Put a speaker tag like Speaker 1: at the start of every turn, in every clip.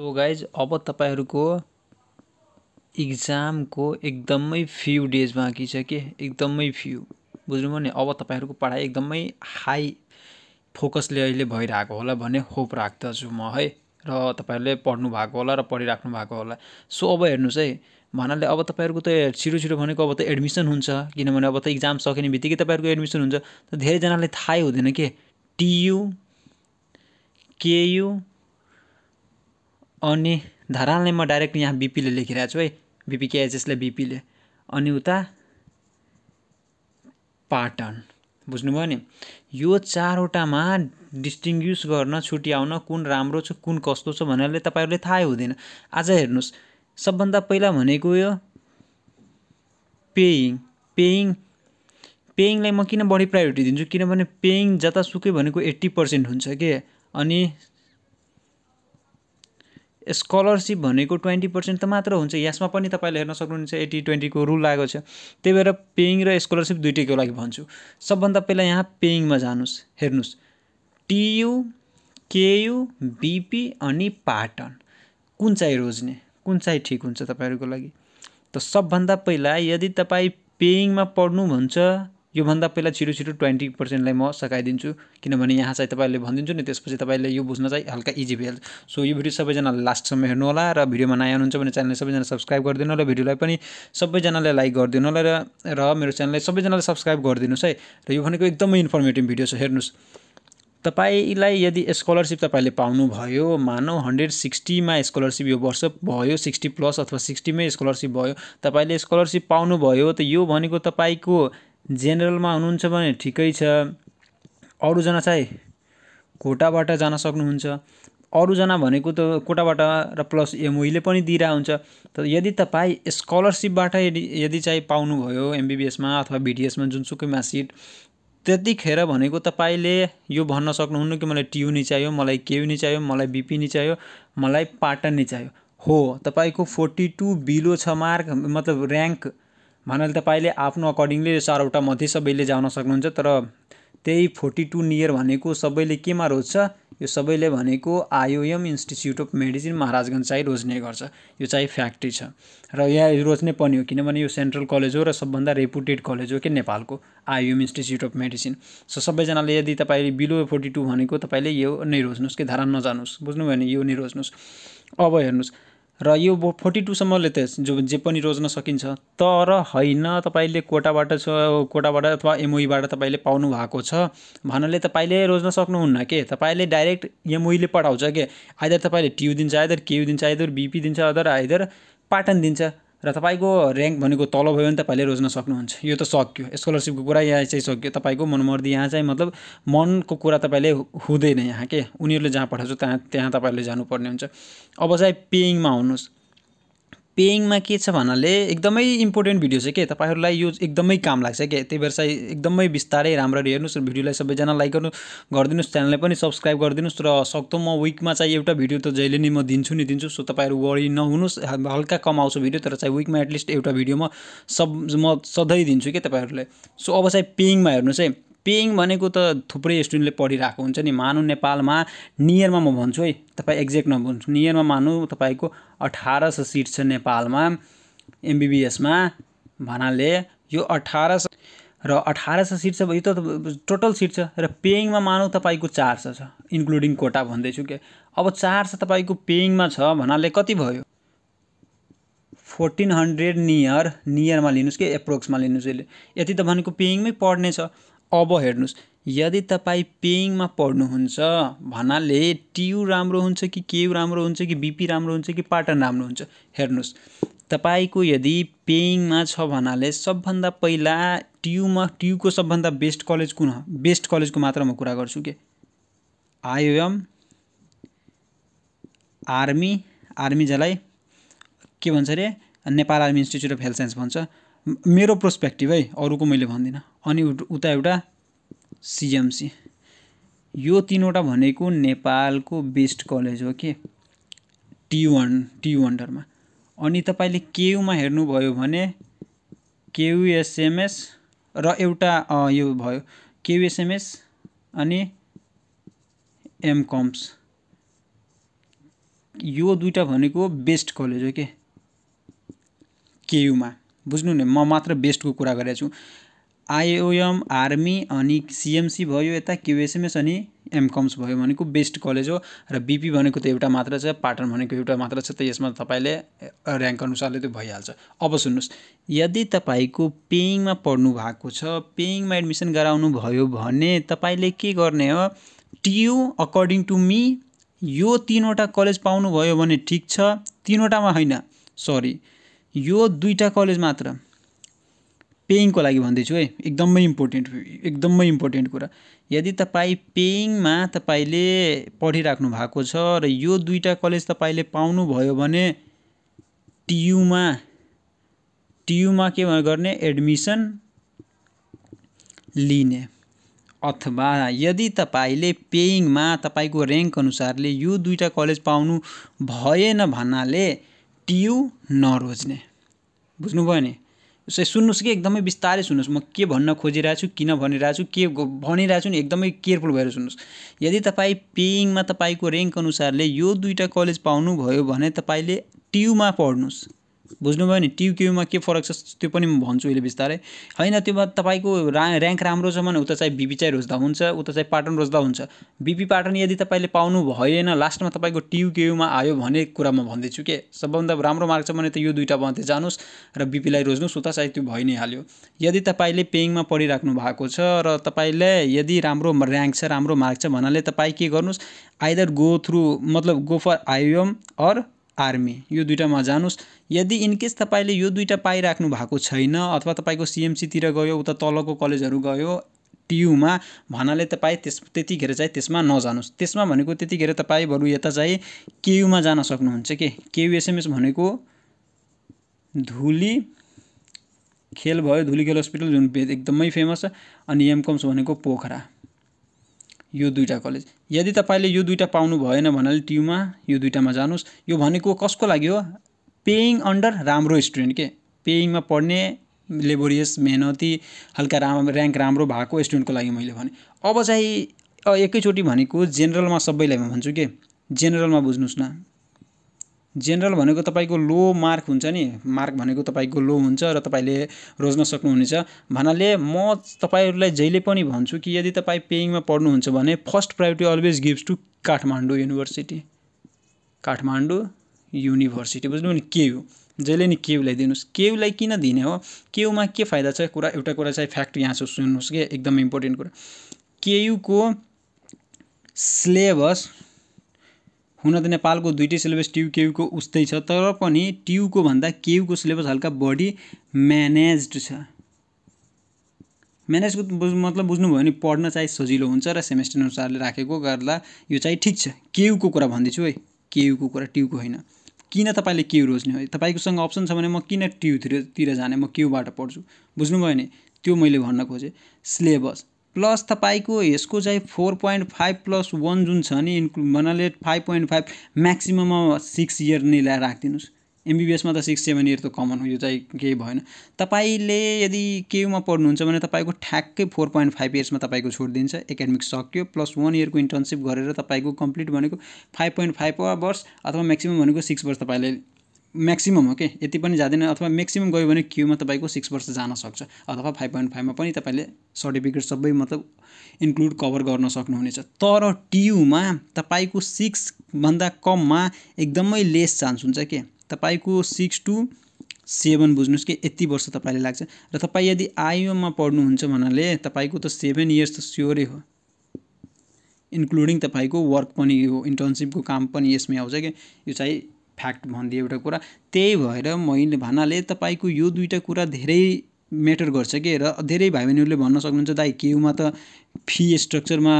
Speaker 1: so guys अब तपाईँहरूको इक्जामको एकदमै फ्यु डेज बाँकी छ कि एकदमै फ्यु बुझ्नुभयो नि अब तपाईँहरूको पढाइ एकदमै हाई फोकसले अहिले भइरहेको होला भन्ने होप राख्दछु म है र तपाईँहरूले पढ्नु भएको होला र पढिराख्नु भएको होला सो अब हेर्नुहोस् है भन्नाले अब तपाईँहरूको त छिटो छिटो भनेको अब त एडमिसन हुन्छ किनभने अब त इक्जाम सकिने बित्तिकै तपाईँहरूको एडमिसन हुन्छ त धेरैजनाले थाहै हुँदैन के टियु केयु अनि धारालाई म डाइरेक्ट यहाँ बिपीले लेखिरहेको छु है बिपी केएचएसले बिपीले अनि उता पाटन बुझ्नुभयो नि यो चारवटामा डिस्टिङ्ग्युस गर्न छुट्याउन कुन राम्रो छ कुन कस्तो छ भनेरले तपाईँहरूले थाहै हुँदैन आज हेर्नुहोस् सबभन्दा पहिला भनेको यो पेइङ पेइङ पेइङलाई म किन बढी प्रायोरिटी दिन्छु किनभने पेइङ जतासुकै भनेको एट्टी पर्सेन्ट हुन्छ के अनि स्कलरसिप भनेको ट्वेन्टी पर्सेन्ट त मात्र हुन्छ यसमा पनि तपाईँले हेर्न सक्नुहुन्छ एटी ट्वेन्टीको रुल आएको छ त्यही भएर पेइङ र स्कलरसिप दुइटैको लागि भन्छु सबभन्दा पहिला यहाँ पेइङमा जानुहोस् हेर्नुहोस् टियु केयु बिपी अनि पाटन कुन चाहिँ रोज्ने कुन चाहिँ ठिक हुन्छ तपाईँहरूको लागि त सबभन्दा पहिला यदि तपाईँ पेइङमा पढ्नु भन्छ योभन्दा पहिला छिटो छिटो ट्वेन्टी पर्सेन्टलाई म सकाइदिन्छु किनभने यहाँ चाहिँ तपाईँले भनिदिन्छु नि त्यसपछि तपाईँले यो बुझ्न चाहिँ हल्का इजी भइहाल्छ सो यो भिडियो सबैजना लास्टसम्म हेर्नु होला र भिडियोमा नयाँ हुनुहुन्छ भने च्यानल सबैजना सब्सक्राइब गरिदिनु होला भिडियोलाई पनि सबैजनाले लाइक गरिदिनु होला र र मेरो च्यानललाई सबैजनाले सब्सक्राइब गरिदिनुहोस् है र यो भनेको एकदमै इन्फर्मेटिभ भिडियो छ हेर्नुहोस् तपाईँलाई यदि स्कलरसिप तपाईँले पाउनुभयो मानौ हन्ड्रेड सिक्सटीमा स्कलरसिप यो वर्ष भयो सिक्सटी प्लस अथवा सिक्सटीमै स्कलरसिप भयो तपाईँले स्कलरसिप पाउनुभयो त यो भनेको तपाईँको जेनरलमा हुनुहुन्छ भने ठिकै छ अरूजना चाहिँ कोटाबाट जान सक्नुहुन्छ अरूजना भनेको त कोटाबाट र प्लस एमओईले पनि दिइरहेको हुन्छ तर यदि तपाईँ स्कलरसिपबाट यदि यदि चाहिँ पाउनुभयो एमबिबिएसमा अथवा बिडिएसमा जुनसुकैमा सिट त्यतिखेर भनेको तपाईँले यो भन्न सक्नुहुन्न कि मलाई टियु नि चाहियो मलाई केयु नि चाहियो मलाई बिपी नि चाहियो मलाई पाटन नि चाहियो हो तपाईँको फोर्टी टू बिलो छ मार्क मतलब ऱ्याङ्क भन्नाले तपाईँले आफ्नो अकर्डिङली चारवटा मध्ये सबैले जान सक्नुहुन्छ तर त्यही फोर्टी टू नियर भनेको सबैले केमा रोज्छ यो सबैले भनेको IOM institute of medicine Maharajganj चाहिँ रोज्ने गर्छ यो चाहिँ फ्याक्ट्री छ र यहाँ रोज्ने पनि हो किनभने यो सेन्ट्रल कलेज हो र सबभन्दा रेपुटेड कलेज हो कि नेपालको IOM institute of medicine so सबैजनाले यदि तपाईँले बिलो फोर्टी टू भनेको तपाईँले यो नै रोज्नुहोस् कि धारा नजानुहोस् बुझ्नुभयो भने यो नै रोज्नुहोस् अब हेर्नुहोस् र यो फोर्टी टूसम्मले त जो जे पनि रोज्न सकिन्छ तर होइन तपाईँले कोटाबाट छ कोटाबाट अथवा एमओईबाट तपाईँले पाउनु भएको छ भन्नाले तपाईँले रोज्न सक्नुहुन्न के तपाईँले डाइरेक्ट एमओईले पठाउँछ के आइदर तपाईँले ट्यु दिन्छ आइदर केयु दिन्छ आइदर बिपी दिन्छ अदर आइदर पाटन दिन्छ र तपाईँको ऱ्याङ्क भनेको तल भयो भने तपाईँले रोज्न सक्नुहुन्छ यो त सक्यो स्कलरसिपको कुरा यहाँ चाहिँ सक्यो तपाईँको मनमर्दी यहाँ चाहिँ मतलब मनको कुरा तपाईँले हुँदैन यहाँ के उनीहरूले जहाँ पठाउँछ त्यहाँ त्यहाँ तपाईँहरूले जानुपर्ने हुन्छ अब चाहिँ पेइङमा आउनुहोस् पेइङमा के छ भन्नाले एकदमै इम्पोर्टेन्ट भिडियो छ के तपाईँहरूलाई यो एकदमै काम लाग्छ क्या त्यही भएर चाहिँ एकदमै बिस्तारै राम्ररी हेर्नुहोस् र भिडियोलाई सबैजना लाइक गर्नु गरिदिनुहोस् च्यानललाई पनि सब्सक्राइब गरिदिनुहोस् र सक्दो म विकमा चाहिँ एउटा भिडियो त जहिले नि म दिन्छु नि दिन्छु सो तपाईँहरू वरि नहुनुहोस् हल्का कमाउँछु भिडियो तर चाहिँ विकमा एटलिस्ट एउटा भिडियो म सब म सधैँ दिन्छु कि तपाईँहरूलाई सो अब चाहिँ पेइङमा हेर्नुहोस् है पेइङ भनेको त थुप्रै स्टुडेन्टले पढिरहेको हुन्छ नि मानु नेपालमा नियरमा म भन्छु है तपाईँ एक्ज्याक्ट नभन्छु नियरमा मानु तपाईँको अठार सय सिट छ नेपालमा एमबिबिएसमा भन्नाले यो अठार सय र अठार सय सिट छ यो त टोटल सिट छ र पेइङमा मानु तपाईँको चार सय छ इन्क्लुडिङ कोटा भन्दैछु क्या अब चार सय तपाईँको पेइङमा छ भन्नाले कति भयो फोर्टिन हन्ड्रेड नियर नियरमा लिनुहोस् कि एप्रोक्समा लिनुहोस् यसले यति त भनेको पेइङमै पढ्ने छ अब हेर्नुहोस् यदि तपाईँ पेइङमा पढ्नुहुन्छ भन्नाले टियु राम्रो हुन्छ कि केयु राम्रो हुन्छ कि बिपी राम्रो हुन्छ कि पाटन राम्रो हुन्छ हेर्नुहोस् तपाईँको यदि पेइङमा छ भन्नाले सबभन्दा पहिला टियुमा टियुको सबभन्दा बेस्ट कलेज कुन बेस्ट कलेजको मात्र म कुरा गर्छु के आइओएम आर्मी आर्मी जसलाई के भन्छ अरे Nepal army institute of health science भन्छ मेरो प्रोस्पेक्टिभ है अरूको मैले भन्दिनँ अनि उता एउटा सिएमसी यो तिनवटा भनेको नेपालको बेस्ट कलेज हो के टी वान टी वन्डरमा अनि तपाईँले केयुमा हेर्नुभयो भने केयुएसएमएस र एउटा यो भयो केयुएसएमएस अनि एमकम्स यो दुइटा भनेको बेस्ट कलेज हो के केयुमा बुझ्नु नि म मात्र बेस्टको कुरा गरेको छु आइओएम आर्मी अनि सिएमसी भयो यता क्युएसएमएस अनि एमकम्स भयो भनेको बेस्ट कलेज हो र बिपी भनेको त एउटा मात्र छ पाटन भनेको एउटा मात्र छ त यसमा तपाईँले ऱ्याङ्क अनुसारले त्यो भइहाल्छ अब सुन्नुहोस् यदि तपाईँको पेइङमा पढ्नु भएको छ पेइङमा एडमिसन गराउनु भयो भने तपाईँले के गर्ने हो टियु अकर्डिङ टु मी यो तिनवटा कलेज पाउनुभयो भने ठिक छ तिनवटामा होइन सरी यो दुईवटा कलेज मात्र पेइङको लागि भन्दैछु है एकदमै इम्पोर्टेन्ट एकदमै इम्पोर्टेन्ट कुरा यदि तपाईँ पेइङमा तपाईँले पढिराख्नु भएको छ र यो दुईवटा कलेज तपाईँले पाउनुभयो भने टियुमा टियुमा के गर्ने एडमिसन लिने अथवा यदि तपाईँले पेइङमा तपाईँको ऱ्याङ्क अनुसारले यो दुईवटा कलेज पाउनु भएन भन्नाले टियु नरोज्ने बुझ्नुभयो नि उसै सुन्नुहोस् कि एकदमै बिस्तारै सुन्नुहोस् म के भन्न खोजिरहेको किन भनिरहेको के भनिरहेको नि एकदमै केयरफुल भएर सुन्नुहोस् यदि तपाईँ पेइङमा तपाईँको ऱ्याङ्क अनुसारले यो दुईवटा कलेज पाउनुभयो भने तपाईँले टियुमा पढ्नुहोस् बुझ्नुभयो नि टियुक्युमा के फरक छ त्यो पनि म भन्छु अहिले बिस्तारै होइन त्यो बाद तपाईँको रा ऱ्याङ्क राम्रो छ भने उता चाहिँ बिपी चाहिँ रोज्दा हुन्छ उता चाहिँ पाटर्न रोज्दा हुन्छ बिपी पाटन यदि तपाईँले पाउनु भएन लास्टमा तपाईँको टियुक्युमा आयो भने कुरा म भन्दैछु के सबभन्दा राम्रो मार्क छ भने त यो दुइटा मध्ये जानुहोस् र बिपीलाई रोज्नुहोस् उता चाहिँ त्यो भइ नै हाल्यो यदि तपाईँले पेइङमा पढिराख्नु भएको छ र तपाईँले यदि राम्रो ऱ्याङ्क छ राम्रो मार्क छ भन्नाले तपाईँ के गर्नुहोस् आइदर गो थ्रु मतलब go for IOM or army यो दुइटामा जानुहोस् यदि इनकेस तपाईँले यो दुइटा पाइराख्नु भएको छैन अथवा तपाईँको सिएमसीतिर गयो उता तलको कलेजहरू गयो टियुमा भन्नाले तपाईँ त्यस त्यतिखेर चाहिँ त्यसमा नजानुहोस् त्यसमा भनेको त्यतिखेर तपाईँ बरु यता चाहिँ केयुमा जान सक्नुहुन्छ के केयुएसएमएस भनेको धुली खेल भयो धुली खेल हस्पिटल जुन एकदमै फेमस छ अनि एमकम्स भनेको पोखरा यो दुईवटा कलेज यदि तपाईँले यो दुईवटा पाउनु भएन भन्नाले ट्युमा यो दुईवटामा जानुहोस् यो भनेको कसको लागि हो पेइङ अन्डर राम्रो स्टुडेन्ट के पेइङमा पढ्ने लेबोरियस मेहनती हल्का राम ऱ्याङ्क राम्रो भएको स्टुडेन्टको लागि मैले भने अब चाहिँ एकैचोटि भनेको जेनरलमा सबैलाई म भन्छु के जेनरलमा बुझ्नुहोस् न जेनरल भनेको तपाईँको लो मार्क हुन्छ नि मार्क भनेको तपाईँको लो हुन्छ र तपाईँले रोज्न सक्नुहुनेछ भन्नाले म तपाईँहरूलाई जहिले पनि भन्छु कि यदि तपाईँ पेइङमा पढ्नुहुन्छ भने first priority always gives to Kathmandu university Kathmandu university बुझ्नु नि हो जहिले नि केयुलाई दिनुहोस् केयुलाई किन दिने हो केयुमा के फाइदा छ कुरा एउटा कुरा चाहिँ फ्याक्ट यहाँ छ सुन्नुहोस् कि एकदम इम्पोर्टेन्ट कुरा केयुको सिलेबस हुन त नेपालको दुइटै सिलेबस केयुको उस्तै छ तर पनि ट्युको भन्दा केयुको सिलेबस हल्का बढी म्यानेज्ड छ म्यानेजको मतलब बुझ्नुभयो भने पढ्न चाहिँ सजिलो हुन्छ र सेमेस्टर अनुसारले राखेको गर्दा यो चाहिँ ठिक छ केयुको कुरा भन्दैछु है केयुको कुरा ट्युको होइन किन तपाईँले केयु रोज्ने है तपाईँकोसँग अप्सन छ भने म किन ट्युतिर जाने म केयुबाट पढ्छु बुझ्नुभयो भने त्यो मैले भन्न खोजेँ सिलेबस प्लस तपाईँको यसको चाहिँ four point five plus one जुन छ नि इन्क्लु भन्नाले five point five maximum six year नै ल्याएर राखिदिनुहोस् एमबिबिएसमा त सिक्स सेभेन इयर त कमन हो यो चाहिँ केही भएन तपाईँले यदि केयुमा पढ्नुहुन्छ भने तपाईँको ठ्याक्कै फोर पोइन्ट फाइभ इयर्समा तपाईँको छोडिदिन्छ एकाडेमिक सक्यो प्लस वान इयरको इन्टर्नसिप गरेर तपाईँको कम्प्लिट भनेको फाइभ पोइन्ट फाइभ वर्ष अथवा म्याक्सिमम् भनेको सिक्स वर्ष तपाईँले म्याक्सिमम हो कि यति पनि जाँदैन अथवा म्याक्सिमम गयो भने क्युमा तपाईँको सिक्स वर्ष जान सक्छ अथवा फाइभ पोइन्ट फाइभमा पनि तपाईँले सर्टिफिकेट सबै मतलब इन्क्लुड कभर गर्न सक्नुहुनेछ तर टियुमा तपाईँको सिक्सभन्दा कममा एकदमै लेस चान्स हुन्छ के तपाईँको सिक्स टु सेभेन बुझ्नुहोस् कि यति वर्ष तपाईँले लाग्छ र तपाईँ यदि आइयुमा पढ्नुहुन्छ भन्नाले तपाईँको त सेभेन इयर्स त स्योरै हो इन्क्लुडिङ तपाईँको वर्क पनि हो इन्टर्नसिपको काम पनि यसमै आउँछ कि यो चाहिँ फ्याक्ट भनिदिएँ एउटा कुरा त्यही भएर मैले भन्नाले तपाईँको यो दुईवटा कुरा धेरै म्याटर गर्छ के र धेरै भाइ बहिनीहरूले भन्न सक्नुहुन्छ दाइ केयुमा त फी स्ट्रक्चरमा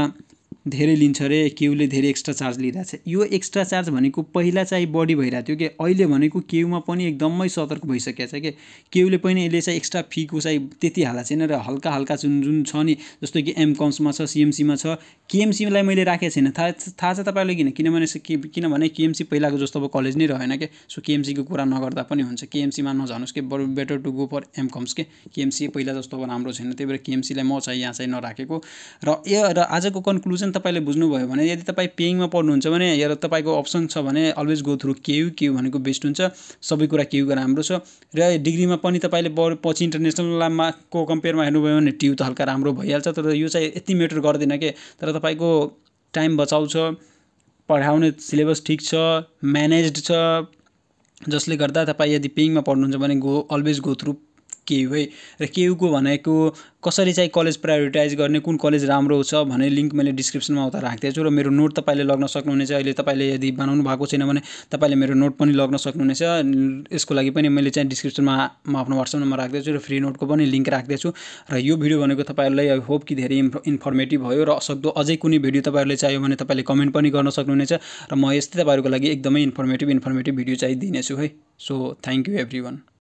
Speaker 1: धेरै लिन्छ अरे क्युले धेरै एक्स्ट्रा चार्ज लिइरहेको छ यो एक्स्ट्रा चार्ज भनेको पहिला चाहिँ बढी भइरहेको थियो कि अहिले भनेको क्युमा पनि एकदमै सतर्क भइसकेको छ कि क्युले पनि यसले चाहिँ एक्स्ट्रा फीको चाहिँ त्यति हाला छैन र हल्का हल्का जुन जुन छ नि जस्तो कि एमकम्समा छ सिएमसीमा छ केएमसीलाई मैले राखेको छैन थाहा थाहा छ तपाईँलाई किन किनभने किनभने केएमसी पहिलाको जस्तो अब कलेज नै रहेन कि सो केएमसीको कुरा नगर्दा पनि हुन्छ केएमसीमा नजानुहोस् कि बरु better to go for MCOMS के केएमसी पहिला जस्तो अब राम्रो छैन त्यही भएर केएमसीलाई म चाहिँ यहाँ चाहिँ नराखेको र ए र आजको कन्क्लुजन अप्सन तपाईँले बुझ्नुभयो भने यदि तपाईँ पेइङमा पढ्नुहुन्छ भने या तपाईँको अप्सन छ भने always go through KU KU भनेको बेस्ट हुन्छ सबै कुरा केयुको राम्रो छ र डिग्रीमा पनि तपाईँले बरु पछि इन्टरनेसनलमा को कम्पेयरमा हेर्नुभयो भने ट्यु त हल्का राम्रो भइहाल्छ तर यो चाहिँ यति मेटर गर्दैन कि तर तपाईँको टाइम बचाउँछ पढाउने सिलेबस ठिक छ म्यानेज छ जसले गर्दा तपाईँ यदि पेइङमा पढ्नुहुन्छ भने go always go through KU है र केयुको भनेको कसरी चाहिँ कलेज प्रायोरिटाइज गर्ने कुन कलेज राम्रो छ भन्ने लिङ्क मैले डिस्क्रिप्सनमा उता राखिदिएको छु र मेरो नोट तपाईँले लग्न सक्नुहुनेछ अहिले तपाईँले यदि बनाउनु भएको छैन भने तपाईँले मेरो नोट पनि लग्न सक्नुहुनेछ यसको लागि पनि मैले चाहिँ डिस्क्रिप्सनमा म आफ्नो वाट्सएप नम्बर राखिदिएको छु र फ्री नोटको पनि लिङ्क राखिदिएको छु र यो भिडियो भनेको तपाईँहरूलाई आई होप कि धेरै इन्फर्मेटिभ भयो र सक्दो अझै कुनै भिडियो तपाईँहरूले चाहियो भने तपाईँले कमेन्ट पनि गर्न सक्नुहुनेछ र म यस्तै तपाईँहरूको लागि एकदमै इन्फर्मेटिभ इन्फर्मेटिभ भिडियो चाहिँ दिनेछु है सो थ्याङ्क यू एभ्री